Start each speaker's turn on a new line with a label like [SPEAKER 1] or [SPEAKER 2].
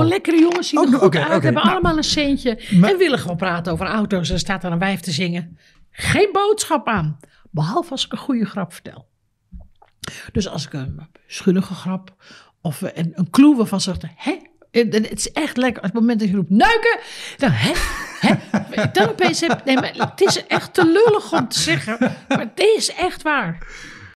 [SPEAKER 1] lekkere jongens zien oh, er hebben, nou,
[SPEAKER 2] allemaal een centje. En willen gewoon praten over auto's. En staat er een wijf te zingen. Geen boodschap aan. Behalve als ik een goede grap vertel. Dus als ik een schullige grap of een, een waarvan ze zegt, Hé, Het is echt lekker. Op het moment dat je roept neuken, dan hè? hè? Dan opeens heb, nee, maar het is echt te lullig om te zeggen. Maar dit is echt waar.